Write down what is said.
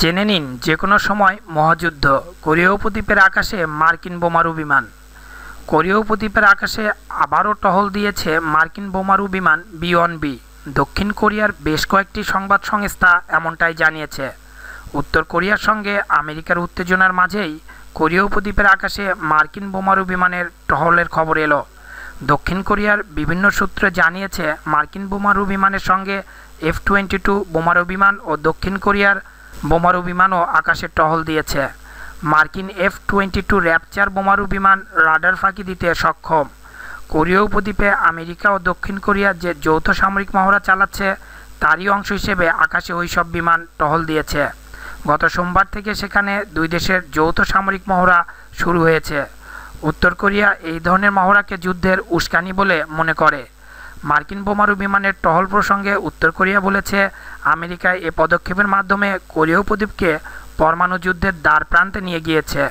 জেনে নিন যে কোনো সময় মহাযুদ্ধ কোরীয় উপদ্বীপের আকাশে মার্কিন বোমারু বিমান কোরীয় উপদ্বীপের আকাশে আবারও টহল দিয়েছে মার্কিন বোমারু বিমান বি ওয়ান বি দক্ষিণ কোরিয়ার বেশ কয়েকটি সংবাদ সংস্থা এমনটাই জানিয়েছে উত্তর কোরিয়ার সঙ্গে আমেরিকার উত্তেজনার মাঝেই কোরীয় উপদ্বীপের আকাশে মার্কিন বোমারু বিমানের টহলের খবর এলো দক্ষিণ কোরিয়ার বিভিন্ন সূত্র জানিয়েছে মার্কিন বোমারু বিমানের সঙ্গে এফ টোয়েন্টি টু বোমারু বিমান ও দক্ষিণ কোরিয়ার বোমারু বিমানও আকাশে টহল দিয়েছে মার্কিন এফ টোয়েন্টি টু র্যাপচার বোমারু বিমান রাডার ফাঁকি দিতে সক্ষম কোরীয় উপদ্বীপে আমেরিকা ও দক্ষিণ কোরিয়া যে যৌথ সামরিক মহড়া চালাচ্ছে তারই অংশ হিসেবে আকাশে ওই সব বিমান টহল দিয়েছে গত সোমবার থেকে সেখানে দুই দেশের যৌথ সামরিক মহড়া শুরু হয়েছে উত্তর কোরিয়া এই ধরনের মহড়াকে যুদ্ধের উস্কানি বলে মনে করে মার্কিন বোমারু বিমানের টহল প্রসঙ্গে উত্তর কোরিয়া বলেছে আমেরিকায় এ পদক্ষেপের মাধ্যমে কোরীয় উপদ্বীপকে পরমাণু যুদ্ধের দ্বার প্রান্তে নিয়ে গিয়েছে